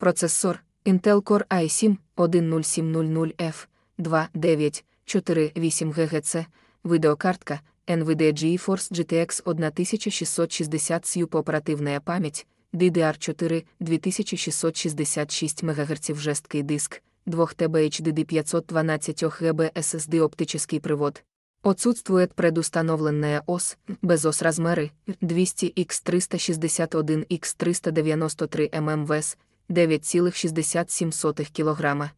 Процесор Intel Core i 7 10700 f 294,8 ГГц, видеокартка NVIDIA GeForce GTX 1660 SUP оперативна память, DDR4 2666 МГц жесткий диск, 2 ТБ HDD 512 ГБ SSD оптический привод. Отсутствует предустановленная ОС, без ОС размеры 200 x 361 x 393 ММВС. 9,67 кг.